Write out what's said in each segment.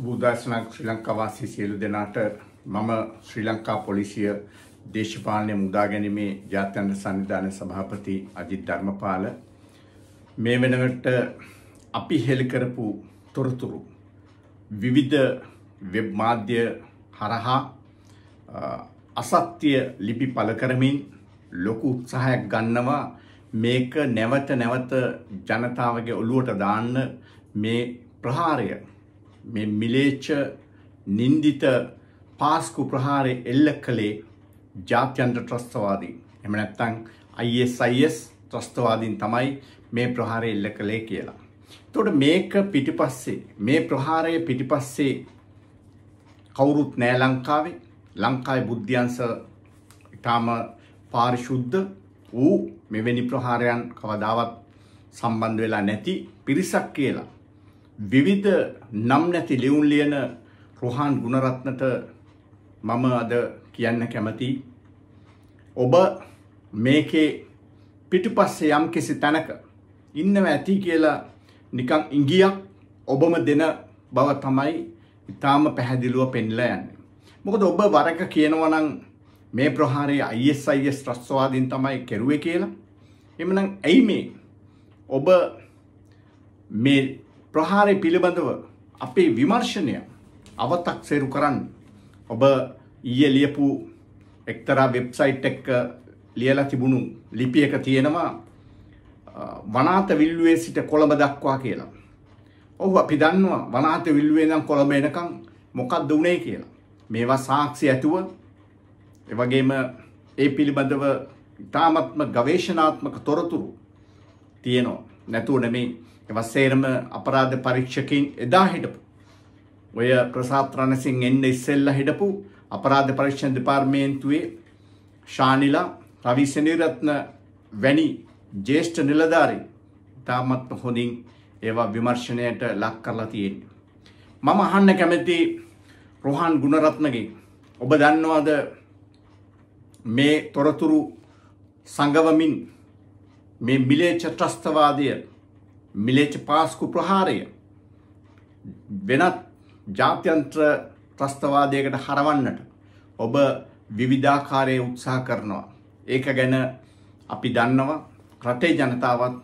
සුබෝදර්ශනක් ශ්‍රී ලංකාවාසී සියලු දෙනාට මම ශ්‍රී ලංකා පොලිසිය දේශපාලනය මුදා ගැනීමේ ජාත්‍යන්තර සංවිධානය සභාපති අජිත් ධර්මපාල මේ වෙනකොට අපි හෙළි කරපු තොරතුරු විවිධ වෙබ් මාධ්‍ය හරහා අසත්‍ය ලිපි පළ කරමින් ලොකු උත්සාහයක් ගන්නවා මේක නැවත නැවත ජනතාවගේ ඔළුවට දාන්න මේ ප්‍රහාරය මේ මිලේච්ච නින්දිත පාස්කු ප්‍රහාරය එල්ල කළේ ජාත්‍යන්ත්‍ර ත්‍රස්තවාදී. එම නැත්තං ISIS ත්‍රස්තවාදීන් තමයි මේ ප්‍රහාරය එල්ල කළේ කියලා. තොට මේක පිටිපස්සේ මේ ප්‍රහාරය පිටිපස්සේ කවුරුත් නෑ ලංකාවේ ලංකායි බුද්ධ්‍යන්ස ඉතාම පාරිශුද්ධ වූ මෙවැනි ප්‍රහාරයන් කවදාවත් සම්බන්ධ වෙලා නැති පිරිසක් කියලා විවිධ නම් නැති ලියුම් ලියන රොහාන් ගුණරත්නට මම අද කියන්න කැමතියි. ඔබ මේකේ පිටුපස්සේ යම් කිසි තැනක ඉන්නව ඇති කියලා නිකං ඉංගියක් ඔබම දෙන බව තමයි ඉතාම පැහැදිලුව පෙන්ලා යන්නේ. මොකද ඔබ වරක කියනවනම් මේ ප්‍රහාරය අයිස් ත්‍රස්වාදීන් තමයි කෙරුවේ කියලා. එමනම් ඇයි මේ ඔබ මේ ප්‍රහාරය පිළිබඳව අපේ විමර්ශනය අවතක් සේරු කරන්න ඔබ ඊය ලියපු එක්තරා වෙබ්සයිට් එක්ක ලියලා තිබුණු ලිපියක තියෙනවා වනාත විල්ලුවේ සිට කොළඹ දක්වා කියලා. ඔහු අපි දන්නවා වනාත විල්ලුවේ නම් කොළඹ එනකම් මොකක්ද උනේ කියලා. මේවා සාක්ෂි ඇතුව එවගේම ඒ පිළිබඳව ඉතාමත්ම ගවේශනාත්මක තොරතුරු තියෙනවා. නැතුව නෙමේ වස්සේරම අපරාධ පරීක්ෂකින් එදා හිටපු. ඔය ප්‍රසාත් රණසිං එන්න ඉස්සෙල්ල හිටපු අපරාධ පරීක්ෂණ දෙපාර්මේන්තුවේ ශානිලා රවි සෙනීරත්න වැනි ජේෂ්ඨ නිලධාරී තාමත් හොඳින් ඒවා විමර්ශණයට ලක් කරලා තියෙන්නේ. මම අහන්න කැමති රොහන් ගුණරත්නගේ ඔබ දන්නවාද මේ තොරතුරු සංගවමින් මේ මිලේ චත්‍රස්තවාදය මිලේච්ච පාස්කු ප්‍රහාරය වෙනත් ජාත්‍යන්ත්‍ර ත්‍රස්තවාදයකට හරවන්නට ඔබ විවිධාකාරයේ උත්සාහ කරනවා. ඒක ගැන අපි දන්නවා රටේ ජනතාවත්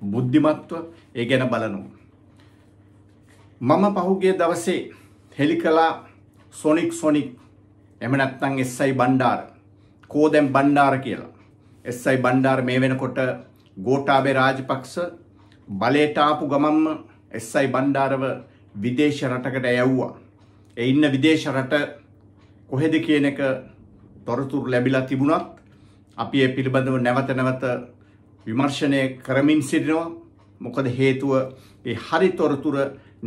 බුද්ධිමත්ව ඒ ගැන බලනවා. මම පහුගිය දවසේ හෙළි කළා සොනික් සොනික් එහෙම නැත්නම් SI බණ්ඩාර කෝදම් බණ්ඩාර කියලා. SI බණ්ඩාර මේ වෙනකොට ගෝඨාභය රාජපක්ෂ බලයට ආපු ගමම්ම එස්සයි බණ්ඩාරව විදේශ රටකට ඇව්වා. ඒ ඉන්න විදේශ රට කොහෙද කියන එක තොරතුරු ලැබිලා තිබුණත් අපි ඒ පිළිබඳව නැවත නැවත විමර්ශනය කරමින් සිටිනවා. මොකද හේතුව ඒ හරි තොරතුර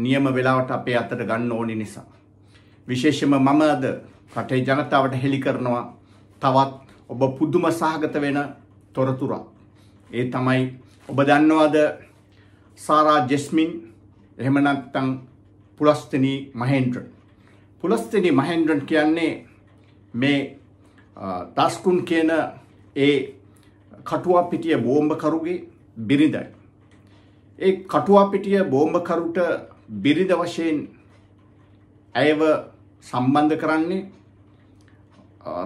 නියම වෙලාවට අපේ අතට ගන්න ඕනි නිසා. විශේෂම මම අද රටේ ජනතාවට හෙළි කරනවා තවත් ඔබ පුදුම සහගත වෙන තොරතුරක්. ඒ තමයි ඔබ දන්නවාද සාරා ජෙස්මින් එහෙම නැත්නම් පුලස්තිනි මහේන්ද්‍රන් පුලස්තිනි මහේන්ද්‍රන් කියන්නේ මේ දස්කුන් කියන ඒ කටුවා පිටිය බෝම්බකරුගේ බිරිඳයි ඒ කටුවා පිටිය බෝම්බකරුට බිරිඳ වශයෙන් ඇයව සම්බන්ධ කරන්නේ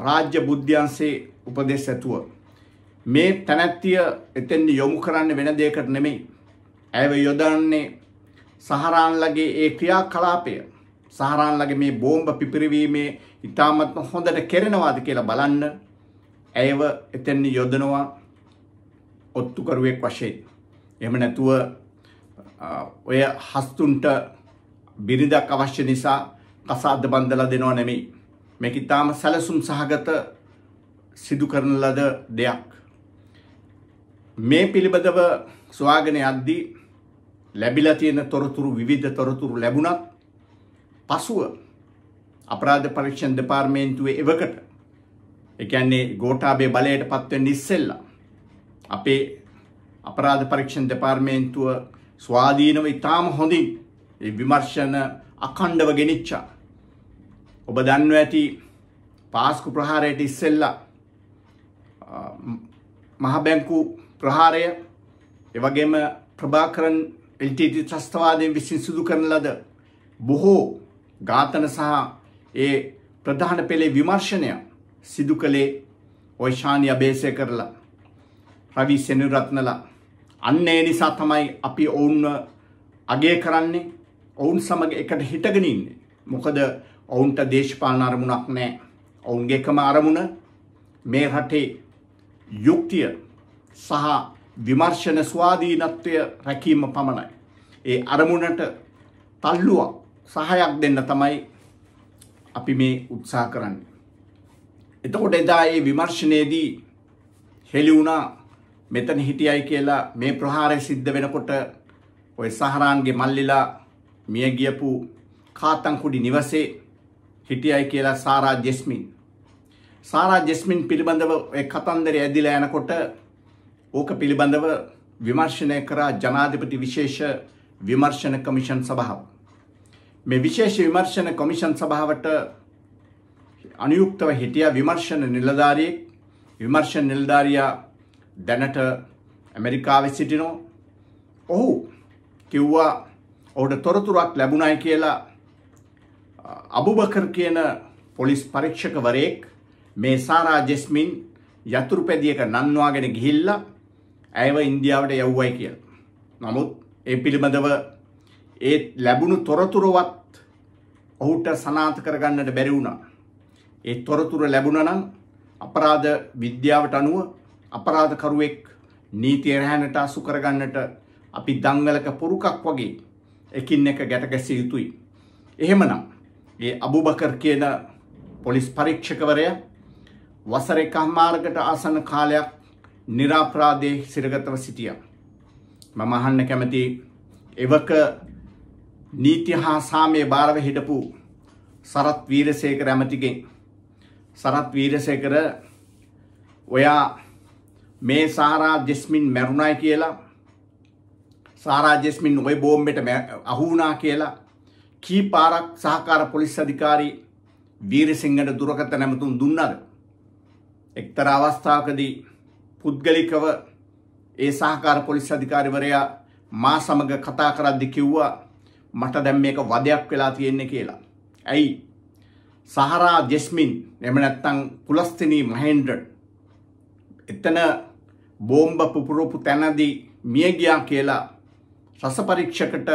රාජ්‍ය බුද්ධ්‍යංශේ උපදේශ ඇතුව මේ තනත්තිය එතෙන් යොමු කරන්න වෙන දෙයකට නෙමෙයි ඇයව යොදන්නේ සහරාන්ලගේ ඒ ක්‍රියාකලාපය සහරාන්ලගේ මේ බෝම්බ පිපිරිවීමේ ඉතාමත්ම හොඳට කෙරෙනවාද කියලා බලන්න ඇයව එතෙන්න යොදනවා ඔත්තුකරුවෙක් වශයෙන්. එම නැතුව ඔය හස්තුන්ට බිරිඳක් අවශ්‍ය නිසා කසාද බන්දලා දෙනවා නෙමෙයි. මේක ඉතාම සැලසුම් සහගත සිදු කරන ලද දෙයක්. මේ පිළිබඳව සොයාගෙන යද්දී ලැබිලා තියෙන තොරතුරු විවිධ තොරතුරු ලැබුණත් පසුව අපරාධ පරීක්ෂණ දෙපාර්තමේන්තුවේ එවකට ඒ කියන්නේ ගෝඨාභය බලයට පත් වෙන්න ඉස්සෙල්ලා අපේ අපරාධ පරීක්ෂණ දෙපාර්තමේන්තුව ස්වාධීනව ඉතාම හොඳින් ඒ විමර්ශන අඛණ්ඩව ගෙනිච්චා. ඔබ දන්ව ඇති පාස්කු ප්‍රහාරයට ඉස්සෙල්ලා මහ බැංකු ප්‍රහාරය එවැගේම ප්‍රභාකරන් එල්ටීතස්ථවාදය විසින් සිදු කරන ලද බොහෝ ඝාතන සහ ඒ ප්‍රධාන පෙළේ විමර්ශනය සිදු කළේ ඔයිශානි අභේසය කරලා රවි සෙනුරත්නලා අන්න ඒ නිසා තමයි අපි ඔවුන්ව අගය කරන්නේ ඔවුන් සමග එකට හිටගෙන ඉන්නේ මොකද ඔවුන්ට දේශපාලන අරමුණක් නැහැ ඔවුන්ගේ එකම අරමුණ මේ රටේ යුක්තිය සහ විමර්ශන ස්වාධීනත්වය රැකීම පමණයි. ඒ අරමුණට තල්ලුවක් සහයක් දෙන්න තමයි අපි මේ උත්සා කරන්න. එතකොට එදා ඒ විමර්ශනයේදී හෙලිවුණා මෙතන හිටියයි කියලා මේ ප්‍රහාරය සිද්ධ වෙනකොට ඔය සහරාන්ගේ මල්ලිලා මිය ගියපු කාතංකුඩි නිවසේ හිටියයි කියලා සාරා ජෙස්මින්. සාරා ජෙස්මින් පිළිබඳව කතන්දර ඇදිලා යනකොට ඕක පිළිබඳව විමර්ශනය කරා ජනාධිපති විශේෂ විමර්ශන කමිෂන් සභාව. මේ විශේෂ විමර්ශන කොමිෂන් සභාවට අනුයුක්තව හිටිය විමර්ශන නිලධාරියෙක් විමර්ශන නිලධාරියා දැනට ඇමරිකාවේ සිටිනෝ ඔහු කිව්වා ඔහුට තොරතුරක් ලැබුණයි කියලා අබුබකර් කියන පොලිස් පරීක්ෂකවරයෙක් මේ සාරා ජෙස්මින් යතුරුපැදියක නන්වාගෙන ගිහිල්ලා ඇයව ඉන්දියාවට යව්වයි කියල. නමුත් ඒ පිළිබඳව ඒ ලැබුණු තොරතුරුවත් ඔහුට සනාත කරගන්නට බැරි වුණා. ඒ තොරතුර ලැබුණනම් අපරාධ විද්‍යාවට අනුව අපරාධකරුවෙක් නීතිය රැහැනට අසු කරගන්නට අපි දංගලක පොරුකක් වගේ එකින් එක ගැටගැසිය යුතුයි. එහෙමනම් ඒ අබුබකර් කියන පොලිස් පරීක්ෂකවරය වසර එකහමාරකට ආසන කාලයක් නිරාපරාදය සිරගතව සිටිය. මම අහන්න කැමති එවක නීති හා සාමය භාරව හිටපු සරත් වීරසේකර ඇමතිගෙන් සරත් වීරසේකර ඔයා මේ සාරා ජෙස්මින් මැරුණයි කියලා සාරා ජෙස්මින් ඔය බෝම්බෙට අහුුණා කියලා කී පාරක් සහකාර පොලිස් අධිකාරී වීරසිංහට දුරකත නැමතුන් දුන්නද එක්තර අවස්ථාවකදී පුද්ගලිකව ඒ සහකාර පොලිස් අධිකාරිවරයා මා සමග කතා කරද්දි කිව්වා මට දැන් මේක වදයක් වෙලා තියෙන්නේ කියලා. ඇයි? සහරා ජෙස්මින් එහෙම නැත්නම් කුලස්තිනී මහේන්ද්‍රන් එතන බෝම්බ පුපුරපු තැනදී මිය ගියා කියලා රස පරීක්ෂකට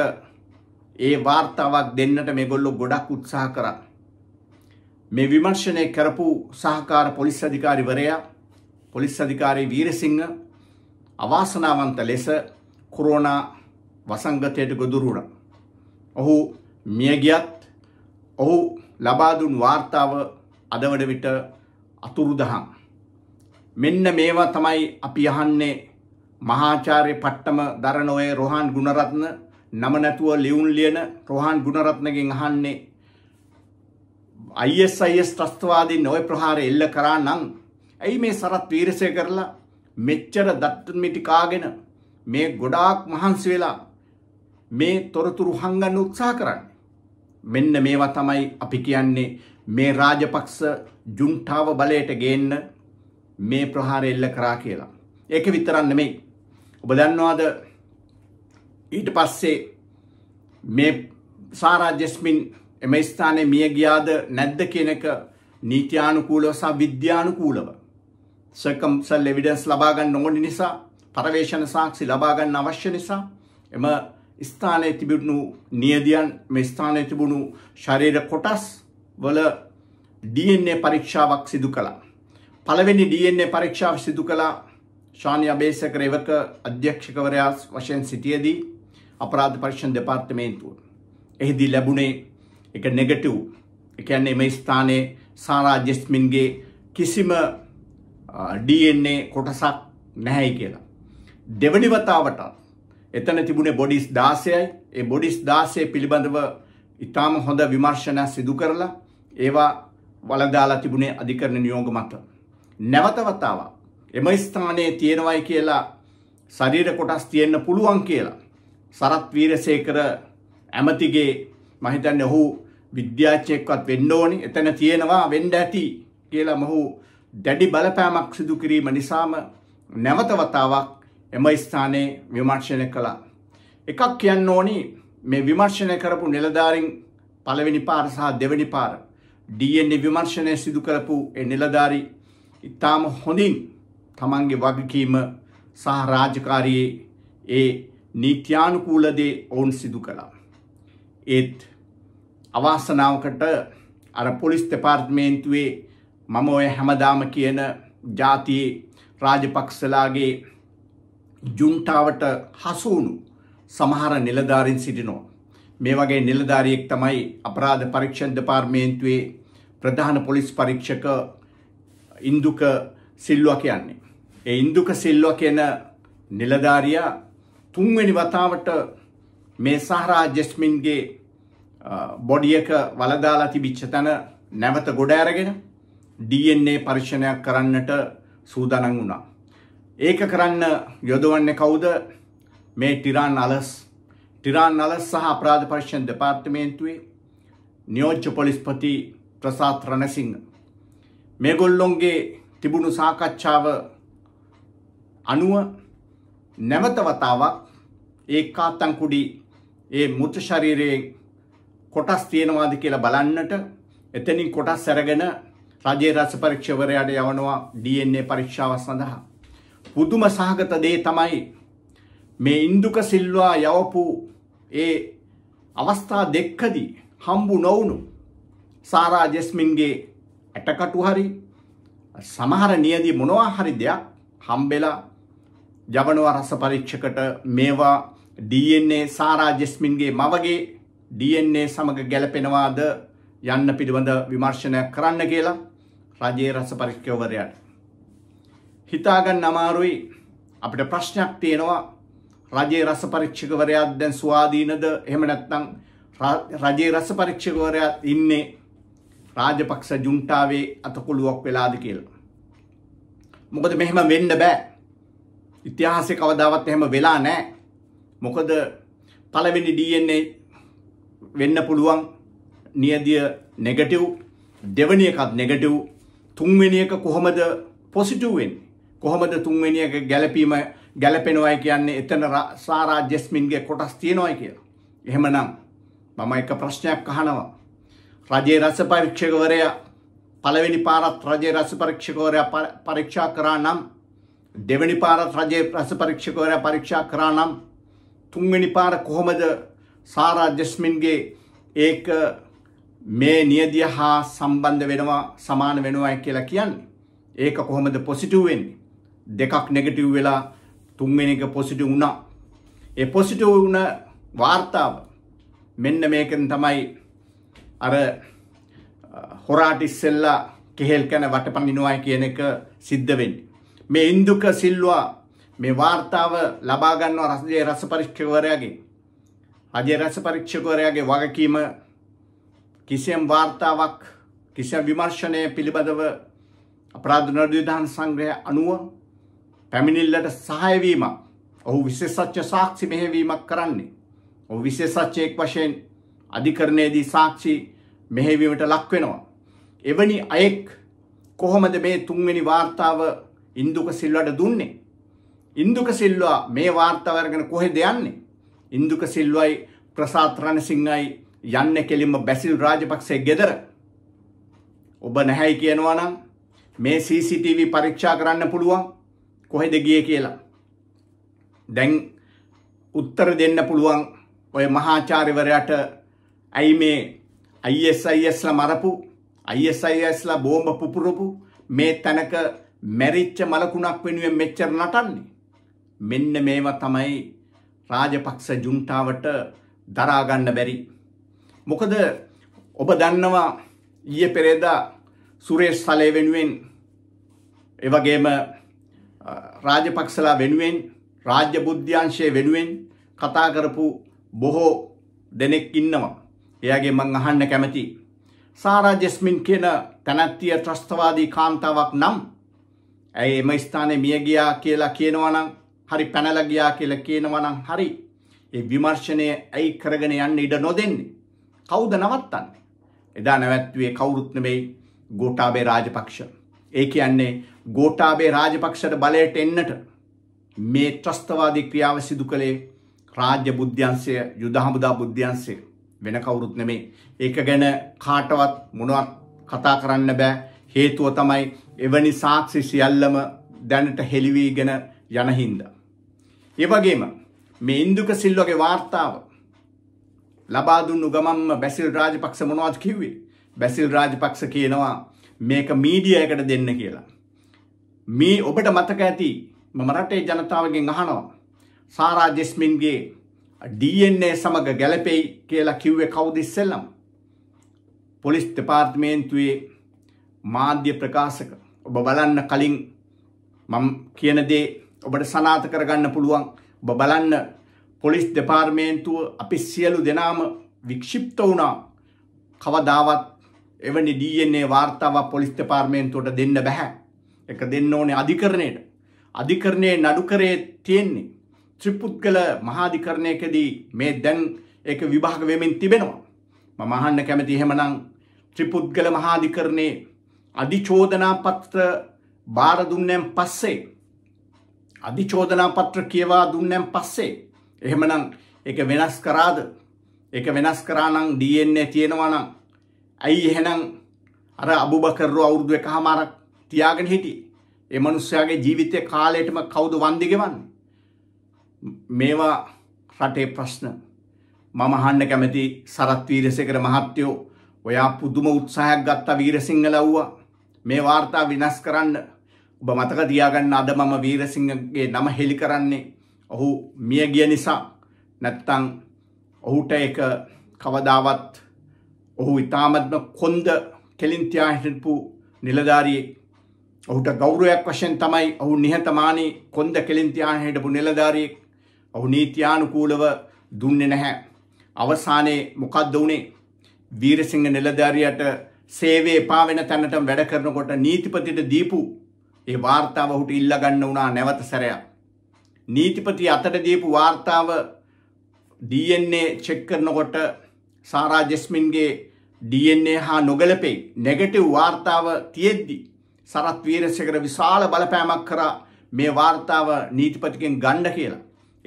ඒ වාර්තාවක් දෙන්නට මේගොල්ලෝ ගොඩක් උත්සාහ කරා. මේ විමර්ශනය කරපු සහකාර පොලිස් අධිකාරිවරයා පොලිස් අධිකාරී වීරසිංහ අවාසනාවන්ත ලෙස කොරෝනා වසංගතයට ගොදුරුණ. ඔහු මියගියත් ඔහු ලබාදුන් වාර්තාව අදවඩ විට අතුරුදහම්. මෙන්න මේවා තමයි අපි අහන්නේ මහාචාර්ය පට්ටම දරන ඔය රොහන් ගුණරත්න නම නැතුව ලියුම් ලියන රොහන් ගුණරත්නගෙන් අහන්නේ ISIS ත්‍රස්තවාදීන් ඔය ප්‍රහාරය එල්ල කරා නම් ඇයි මේ සරත් වීරසය කරලා මෙච්චර දත්මිටි කාගෙන මේ ගොඩාක් මහන්සි වෙලා මේ තොරතුරු හංගන්න උත්සාහ කරන්නේ. මෙන්න මේවා තමයි අපි කියන්නේ මේ රාජපක්ෂ ජුන්ටාව බලයට ගේන්න මේ ප්‍රහාරය එල්ල කරා කියලා. ඒක විතරක් නෙමෙයි. ඔබ දන්නවාද ඊට පස්සේ මේ සාරා ජස්මින් එම ස්ථානයේ මිය ගියාද නැද්ද කියන එක නීත්‍යානුකූලව සහ විද්‍යානුකූලව සර්කම්සල් එවිඩන්ස් ලබා ගන්න ඕන නිසා පරවේෂණ සාක්ෂි ලබා ගන්න අවශ්‍ය නිසා එම ස්ථානයේ තිබුණු නියදියන් මේ ස්ථානයේ තිබුණු ශරීර කොටස් වල DNA පරීක්ෂාවක් සිදු කළා. පළවෙනි DNA පරීක්ෂාව සිදු කළා ශානි අබේසක රේවක අධ්‍යක්ෂකවරයා වශයෙන් සිටියේදී අපරාධ පරීක්ෂණ දෙපාර්තමේන්තුව. එහිදී ලැබුණේ එක නෙගටිව්. ඒ කියන්නේ මේ ස්ථානයේ සාරා ජස්මින්ගේ කිසිම ඩන්නේ කොටසක් නැහැයි කියලා. දෙවනි වතාවට එතන තිබුණේ බොඩිස් දාසයයි ඒ බොඩිස් දාසය පිළිබඳව ඉතාම හොඳ විමර්ශනයක් සිදු කරලා ඒවා වලදාලා තිබුණේ අධිකරණ නියෝග මත. නැවත වතාවක් එම ස්ථානයේ තියෙනවයි කියලා ශරීර කොටස් තියෙන්න පුළුවන් කියලා සරත් වීරසේකර ඇමතිගේ මහිතන්නේ ඔහු විද්‍යාචයෙක්වත් වෙන්න ඕනි එතන තියෙනවා වෙන්න ඇති කියලා මොහු දැඩි බලපෑමක් සිදු කිරීම නිසාම නැවතවතාවක් එම ස්ථානයේ විමර්ශනය කළා. එකක් කියන්න ඕනි මේ විමර්ශනය කරපු නිලධාරින් පළවෙනි පාර සහ දෙවැනි පාර DNA විමර්ශනය සිදු කරපු ඒ නිලධාරි ඉතාම හොඳින් තමන්ගේ වගකීම සහ රාජකාරියේ ඒ නීත්‍යානුකූල දේ ඔවුන් සිදු කළා. ඒත් අවාසනාවකට අර පොලිස් දෙපාර්තමේන්තුවේ මම ඔය හැමදාම කියන ජාතියේ රාජපක්ෂලාගේ ජුන්ටාවට හසුවුණු සමහර නිලධාරින් සිටිනෝ. මේ වගේ නිලධාරියෙක් තමයි අපරාධ පරීක්ෂණ දෙපාර්තමේන්තුවේ ප්‍රධාන පොලිස් පරීක්ෂක ඉන්දුක සිල්වා කියන්නේ. ඒ ඉන්දුක සිල්වා කියන නිලධාරියා තුන්වෙනි වතාවට මේ සහරා ජෙස්මින්ගේ බොඩියක වලදාලා තිබිච්ච තැන නැවත ගොඩ අරගෙන DNA පරීක්ෂණයක් කරන්නට සූදානම් වුණා. ඒක කරන්න යොදවන්නේ කවුද? මේ ටිරාන් අලස් ටිරාන් අලස් සහ අපරාධ පරීක්ෂණ දෙපාර්තමේන්තුවේ නියෝජ්‍ය පොලිස්පති ප්‍රසාත් රණසිංහ මේගොල්ලොන්ගේ තිබුණු සාකච්ඡාව අනුව නැවත වතාවක් ඒ කාත්තන් කුඩි ඒ මෘත ශරීරයේ කොටස් තියෙනවාද කියලා බලන්නට එතනින් කොටස් අරගෙන රජයේ රස පරීක්ෂවරයාට යවනවා DNA පරීක්ෂාව සඳහා. පුදුම සහගත දේ තමයි මේ ඉන්දුක සිල්වා යවපු ඒ අවස්ථා දෙකදී හම්බු නොවුණු සාරා ජෙස්මින්ගේ ඇටකටු හරි සමහර නියදී මොනවා හරි දෙයක් හම්බෙලා ජවනවා රස පරීක්ෂකට මේවා DNA සාරා ජෙස්මින්ගේ මවගේ DNA සමග ගැලපෙනවාද යන්න පිළිබඳ විමර්ශනයක් කරන්න කියලා රජයේ රස පරික්කවරයට. හිතාගන්න අමාරුයි අපිට ප්‍රශ්නයක් තියෙනවා රජයේ රස පරීක්ෂකවරයාත් දැන් ස්වාධීනද එහෙම නැත්නම් රජයේ රස පරීක්ෂකවරයාත් ඉන්නේ රාජපක්ෂ ජුන්ටාවේ අතකොළුවක් වෙලාද කියලා. මොකද මෙහෙම වෙන්න බෑ. ඉතිහාසයේ කවදාවත් එහෙම වෙලා නැහැ. මොකද පළවෙනි DNA වෙන්න පුළුවන් නියදිය නෙගටිව් දෙවැනි එකත් නෙගටිව් තුන්වෙනි එක කොහොමද පොසිටිව් වෙන්නේ? කොහොමද තුන්වෙනි එක ගැළපීම ගැළපෙනවයි කියන්නේ එතන සාරා ජස්මින්ගේ කොටස් තියෙනවයි කියලා. එහෙමනම් මම එක ප්‍රශ්නයක් අහනවා. රජයේ රස පරීක්ෂකවරයා පළවෙනි පාරත් රජයේ රස පරීක්ෂකවරයා පරීක්ෂා කරා නම් දෙවැනි පාරත් රජයේ රස පරීක්ෂකවරයා පරීක්ෂා කරා නම් තුන්වෙනි පාර කොහොමද සාරා ජස්මින්ගේ ඒක මේ නියදිය හා සම්බන්ධ වෙනවා සමාන වෙනවායි කියලා කියන්නේ. ඒක කොහොමද පොසිටිව් වෙන්නේ? දෙකක් නෙගටිව් වෙලා තුන්වෙනි එක පොසිටිව් වුණා. ඒ පොසිටිව් වුණ වார்த்தාව මෙන්න මේකෙන් තමයි අර හොරාට ඉස්සෙල්ලා කෙහෙල් කන වටපනිනවායි කියන එක සිද්ධ වෙන්නේ. මේ ඉන්දුක සිල්වා මේ වார்த்தාව ලබා ගන්නවා රජයේ රස පරීක්ෂකවරයාගේ. රජයේ රස පරීක්ෂකවරයාගේ වගකීම කිසියම් වාර්තාවක් කිසියම් විමර්ශනය පිළිබඳව අපරාධ නිර්විධාන සංග්‍රහය අනුව පැමිණිල්ලට සහාය වීමක් ඔහු විශේෂඥ සාක්ෂි මෙහෙවීමක් කරන්නේ ඔහු විශේෂඥයෙක් වශයෙන් අධිකරණයේදී සාක්ෂි මෙහෙවීමට ලක් වෙනවා එවැනි අයෙක් කොහොමද මේ තුන්වෙනි වාර්තාව ඉන්දුක සිල්වට දුන්නේ ඉන්දුක සිල්වා මේ වාර්තාව අරගෙන කොහෙද යන්නේ ඉන්දුක සිල්වයි ප්‍රසාත් රණසිංහයි යන්න කෙලින්ම බැසිල් රාජපක්ෂේ ගෙදර ඔබ නැහැයි කියනවා නම් මේ CCTV පරීක්ෂා කරන්න පුළුවන් කොහෙද ගියේ කියලා. දැන් උත්තර දෙන්න පුළුවන් ඔය මහාචාර්යවරයාට ඇයි මේ ISISලා මරපු ISISලා බෝම්බ පුපුරපු මේ තැනක මැරිච්ච මලකුණක් වෙනුවෙන් මෙච්චර නටන්නේ. මෙන්න මේවා තමයි රාජපක්ෂ ජුන්ටාවට දරාගන්න බැරි මොකද ඔබ දන්නවා ඊය පෙරේදා සුරේෂ් සලය වෙනුවෙන් එවගේම රාජපක්ෂලා වෙනුවෙන් රාජ්‍ය බුද්ධ්‍යංශය වෙනුවෙන් කතා කරපු බොහෝ දෙනෙක් ඉන්නවා. එයාගේ මං අහන්න කැමති. සාරා ජෙස්මින් කියන තැනැත්තිය ත්‍රස්තවාදී කාන්තාවක් නම් ඇයි එම ස්ථානය මියගියා කියලා කියනවනම් හරි පැනලගියා කියලා කියනවනම් හරි ඒ විමර්ශනය ඇයි කරගෙන යන්න ඉඩ නොදෙන්නේ. කවුද නවත්තන්නේ? එදා නැවැත්තුවේ කවුරුත් නෙමෙයි ගෝඨාභය රාජපක්ෂ. ඒ කියන්නේ ගෝඨාභය රාජපක්ෂට බලයට එන්නට මේ ත්‍රස්තවාදී ක්‍රියාව සිදු කළේ රාජ්‍ය බුද්ධ්‍යංශය යුද හමුදා බුද්ධ්‍යංශය වෙන කවුරුත් නෙමෙයි. ඒක ගැන කාටවත් මොනවත් කතා කරන්න බෑ. හේතුව තමයි එවැනි සාක්ෂි සියල්ලම දැනට හෙළිවීගෙන යන හින්දා. ඒ වගේම මේ ඉන්දුක සිල්වගේ වාර්තාව ලබා දුන්නු ගමන්ම බැසිල් රාජපක්ෂ මොනවද කිව්වේ? බැසිල් රාජපක්ෂ කියනවා මේක මීඩියා එකට දෙන්න කියලා. මේ ඔබට මතක ඇති මම රටේ ජනතාවගෙන් අහනවා. සාරා ජෙස්මින්ගේ DNA සමග ගැලපෙයි කියලා කිව්වේ කවුද ඉස්සෙල්ලම? පොලිස් දෙපාර්තමේන්තුවේ මාධ්‍ය ප්‍රකාශක. ඔබ බලන්න කලින් මම කියන දේ ඔබට සනාථ කරගන්න පුළුවන්. ඔබ බලන්න පොලිස් දෙපාර්මේන්තුව අපි සියලු දෙනාම වික්ෂිප්ත වුණා කවදාවත් එවැනි DNA වාර්තාවක් පොලිස් දෙපාර්මේන්තුවට දෙන්න බෑ. එක දෙන්න ඕනේ අධිකරණයට. අධිකරණයේ නඩුකරේ තියෙන්නේ ත්‍රිපුද්ගල මහාධිකරණයකදී මේ දැන් ඒක විභාග වෙමින් තිබෙනවා. මම අහන්න කැමති එහෙමනම් ත්‍රිපුද්ගල මහාධිකරණයේ අධිචෝදනා පත්‍ර බාර දුන්නන් පස්සේ අධිචෝදනා පත්‍ර කියවා දුන්නන් පස්සේ එහෙමනම් එක වෙනස් කරාද එක වෙනස් කරානම් DNA තියෙනවනම් ඇයි එහෙනම් අර අබුබකර්ව අවුරුදු එකහමාරක් තියාගෙන හිටියේ ඒ මනුස්සයාගේ ජීවිතය කාලයටම කවුද වන්දි ගෙවන්නේ මේවා රටේ ප්‍රශ්න මම අහන්න කැමති සරත් වීරසේකර මහත්තයෝ ඔයා පුදුම උත්සාහයක් ගත්තා වීරසිංහ ලව්වා මේ වාර්තා විනාශ කරන්න ඔබ මතක තියාගන්න අද මම වීරසිංහගේ නම හෙලි කරන්නේ ඔහු මියගිය නිසා නැත්තං ඔහුට එක කවදාවත් ඔහු ඉතාමත්ම කොන්ද කෙලින්තියා හිටපු නිලධාරියෙක් ඔහුට ගෞරවයක් වශයෙන් තමයි ඔහු නිහතමානී කොන්ද කෙලින්තියා හිටපු නිලධාරියෙක් ඔහු නීතියානුකූලව දුන්නේ නැහැ අවසානයේ මොකක්ද වුනේ වීරසිංහ නිලධාරියට සේවේ එපා වෙන තැනට වැඩ කරනකොට නීතිපතිට දීපු ඒ වාර්තාව ඔහුට ඉල්ලා ගන්න වුණා නැවත සැරයක් නීතිපති අතට දීපු වාර්තාව DNA චෙක් කරනකොට සාරා ජස්මින්ගේ DNA හා නොගැලපෙයි නෙගටිව් වාර්තාව තියෙද්දි සරත් වීරසේකර විශාල බලපෑමක් කරා මේ වාර්තාව නීතිපතිකෙන් ගන්න කියලා.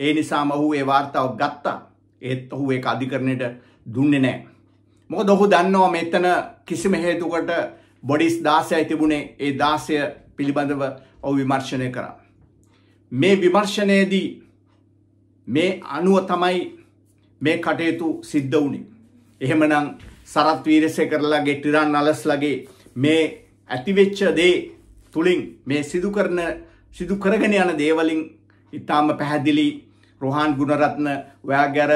ඒ නිසාම ඔහු ඒ වාර්තාව ගත්තා. ඒත් ඔහු ඒක අධිකරණයට දුන්නේ නැහැ. මොකද ඔහු දන්නවා මෙතන කිසිම හේතුකට බොඩිස් 16යි තිබුණේ ඒ 16 පිළිබඳව ඔහු විමර්ශනය කරා. මේ විමර්ශනයේදී මේ අනුව තමයි මේ කටයුතු සිද්ධ වුණේ. එහෙමනම් සරත් වීරසේකරලාගේ ටිරන් අලස්ලාගේ මේ ඇතිවෙච්ච දේ තුලින් මේ සිදු කරන සිදු කරගෙන යන දේවලින් ඉතාම පැහැදිලි රොහාන් ගුණරත්න ඔයාගේ අර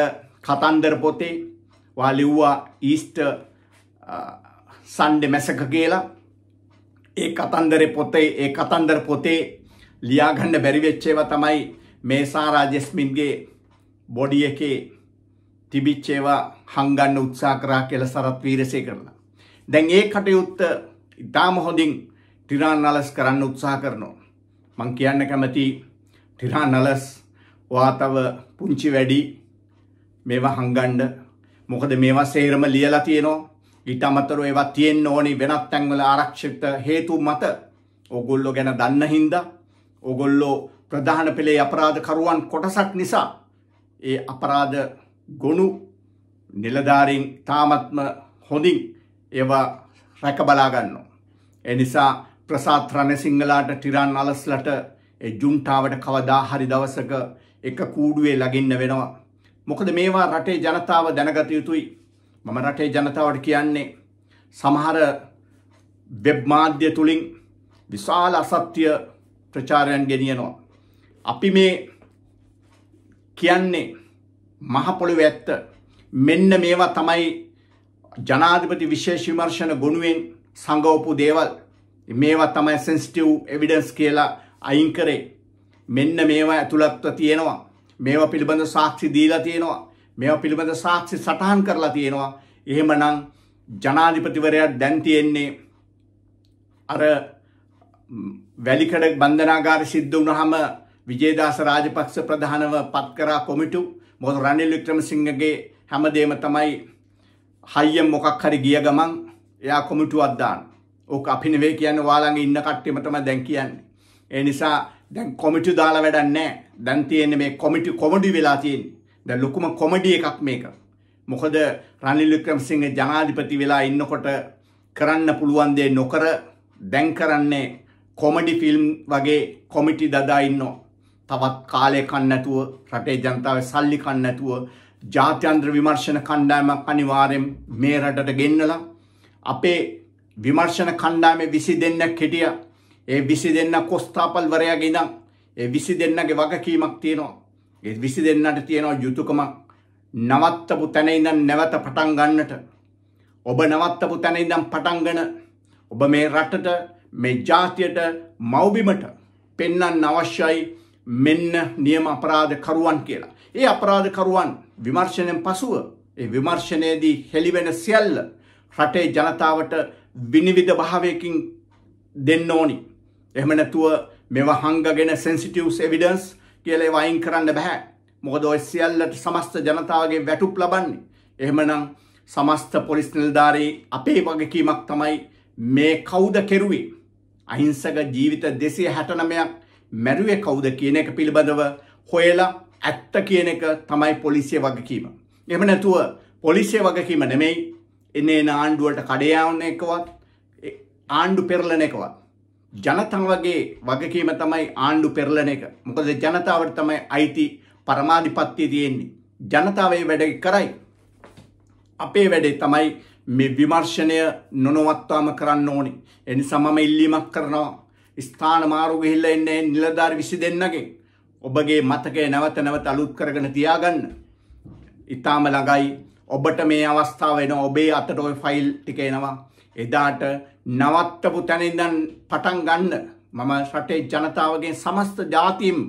කතන්දර පොතේ ඔයා ලිව්වා ඊස්ට් සන්ඩේ මැසක කියලා ඒ කතන්දරේ පොතේ ඒ කතන්දර පොතේ ලියාගන්න බැරිවෙච්චේව තමයි මේ සාරාජෙස්මින්ගේ බොඩි එකේ තිබිච්චේවා හංගන්න උත්සා කරා කියල සරත් වීරසය කරලා. දැන් ඒ කටයුත්ත ඉතාම හොඳින් ටිරාන් නලස් කරන්න උත්සා කරනවා. මං කියන්න කැමති ටිරාන් නලස් වාතව පුංචි වැඩි මේවා හංගන්ඩ මොකද මේවා සේරම ලියලා තියෙනවා ඊට අමතරව ඒවා තියෙන්න ඕනි වෙනත් තැන්වල ආරක්ෂිත හේතු මත ඕගොල්ලෝ ගැන දන්න හින්දා ඕගොල්ලෝ ප්‍රධාන පෙළේ අපරාධකරුවන් කොටසක් නිසා ඒ අපරාධ ගොුණු නිලධාරින් තාමත්ම හොඳින් ඒවා රැක බලාගන්නවා. එනිසා ප්‍රසාත් රණසිංහලාට ටිරන් අලස්ලට ජුන්ටාවට කවදා හරි දවසක එක කූඩුවේ ලගින්න වෙනවා. මොකද මේවා රටේ ජනතාව දැනගත යුතුයි. මම රටේ ජනතාවට කියන්නේ සමහර වෙබ් මාධ්‍ය තුළින් විශාල අසත්‍ය ප්‍රචාරයන් ගෙනියනවා. අපි මේ කියන්නේ මහපොළොව ඇත්ත මෙන්න මේවා තමයි ජනාධිපති විශේෂ විමර්ශන ගොනුවෙන් සංගවපු දේවල් මේවා තමයි සෙන්ස්ටව් එවිඩන්ස් කියලා අයින් කරේ මෙන්න මේවා ඇතුළත්ව තියෙනවා මේවා පිළිබඳ සාක්ෂි දීලා තියෙනවා මේවා පිළිබඳ සාක්ෂි සටහන් කරලා තියෙනවා එහෙමනම් ජනාධිපතිවරයා දැන් තියෙන්නේ අර වැලිකඩ බන්ධනාගාර සිද්ධ වුණහම විජේදාස රාජපක්ෂ ප්‍රධානව පත් කරා කොමිටු මොකද රනිල් වික්‍රමසිංහගේ හැමදේම තමයි හයියෙන් මොකක් හරි ගිය ගමන් එයා කොමිටුවක් දාන. ඕක අපි නෙවෙයි කියන්නේ ඔයාලගේ ඉන්න කට්ටියම තමයි දැන් කියන්නේ. ඒ නිසා දැන් කොමිටු දාලා වැඩක් නැහැ. දැන් තියෙන්නේ මේ කොමිටු කොමඩි වෙලා තියෙන්නේ. දැන් ලොකුම කොමඩි එකක් මේක. මොකද රනිල් වික්‍රමසිංහ ජනාධිපති වෙලා ඉන්නකොට කරන්න පුළුවන් දේ නොකර දැන් කරන්නේ කොමඩි ෆිල්ම් වගේ කොමිටි දදා ඉන්නවා. තවත් කාලය කන්නැතුව රටේ ජනතාව සල්ලි කන්නැතුව ජාත්‍යන්ත්‍ර විමර්ශන කණ්ඩායමක් අනිවාර්යෙන් මේ රටට ගෙන්නලා අපේ විමර්ශන කණ්ඩායමේ විසි දෙන්නක් හිටියා. ඒ විසි දෙන්න කොස්තාපල්වරයාගේ ඉඳන් ඒ විසි දෙන්නගේ වගකීමක් තියෙනවා. ඒ විසි දෙන්නට තියෙනවා යුතුයකමක්. නවත්තපු තැන ඉඳන් නැවත පටන් ගන්නට ඔබ නවත්තපු තැන ඉඳන් පටන් ගන්න ඔබ මේ රටට මේ ජාතියට මවබිමට පෙන්නන්න අවශ්‍යයි මෙන්න නියම අපරාධකරුවන් කියලා. ඒ අපරාධකරුවන් විමර්ශනයෙන් පසුව ඒ විමර්ශනයේදී හෙළිවෙන සියල්ල රටේ ජනතාවට විනිවිධ භාවයකින් දෙන්න ඕනි. එහෙම නැතුව මේවා හංගගෙන සෙන්සිටිව්ස් එවිඩන්ස් කියලා ඒවා අයින් කරන්න බෑ. මොකද ඔය සියල්ලට සමස්ත ජනතාවගේ වැටුප් ලබන්නේ. එහෙමනම් සමස්ත පොලිස් නිලධාරී අපේ වගකීමක් තමයි මේ කවුද කෙරුවේ අහිංසක ජීවිත දෙසේ හැටනමයක් මැරුවේ කවුද කියන එක පිළිබඳව හොයලා ඇත්ත කියන එක තමයි පොලිසිය වගකීම. එම නැතුව පොලිසිය වගකීම නෙමෙයි එන්නේ ආණ්ඩුවට කඩයාවන එකවත් ආණ්ඩු පෙරලන එකවත්. ජනතන් වගේ වගකීම තමයි ආණ්ඩු පෙරලන එක. මොකද ජනතාවට තමයි අයිති පරමාධිපත්තිය තියෙන්නේ. ජනතාවේ වැඩ කරයි. අපේ වැඩේ තමයි මේ විමර්ශනය නොනවත්වාම කරන්න ඕනි. එනිසා මම ඉල්ලීමක් කරනවා. ස්ථාන මාරු ගිහිල්ලා ඉන්නේ නිලධාරි 22ගේ. ඔබගේ මතකය නැවත නැවත අලුත් කරගෙන තියාගන්න. ඊටාම ළඟයි ඔබට මේ අවස්ථාව එනවා. ඔබේ අතට ওই ෆයිල් ටික එනවා. එදාට නවත්තපු තැන ඉඳන් පටන් ගන්න. මම රටේ ජනතාවගෙන් සමස්ත ජාතීන්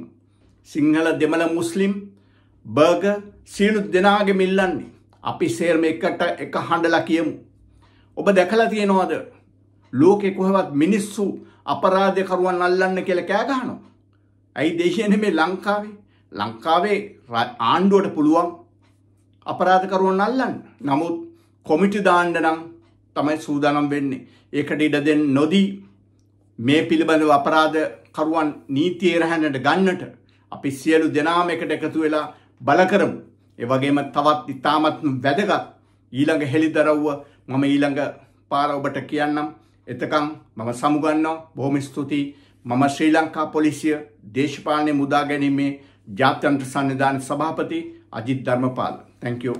සිංහල දෙමළ මුස්ලිම් බර්ග සියලු දෙනාගේ මිල්ලන්නේ අපි සේර්ම එකට එක හඬලා කියමු. ඔබ දැකලා තියෙනවද? ලෝකෙ කොහෙවත් මිනිස්සු අපරාධකරුවන් අල්ලන්න කියලා කෑ ගහනවා. ඇයි දේශය නෙමේ ලංකාවේ? ලංකාවේ ආණ්ඩුවට පුළුවන් අපරාධකරුවන් අල්ලන්න. නමුත් කොමිටි දාන්න නම් තමයි සූදානම් වෙන්නේ. ඒකට ඉඩ දෙන්න නොදී මේ පිළිබඳව අපරාධකරුවන් නීතියේ රැහැනට ගන්නට අපි සියලු දෙනාම එකට එකතු වෙලා බල කරමු. එවගේම තවත් ඉතාමත් වැදගත් ඊළඟ හෙළිදරව්ව මම ඊළඟ පාර ඔබට කියන්නම් එතකම් මම සමුගන්නවා බොහොම ස්තුතියි මම ශ්‍රී ලංකා පොලිසිය දේශපාලනය මුදා ගැනීමේ ජාත්‍යන්ත්‍ර සංවිධාන සභාපති අජිත් ධර්මපාල thank you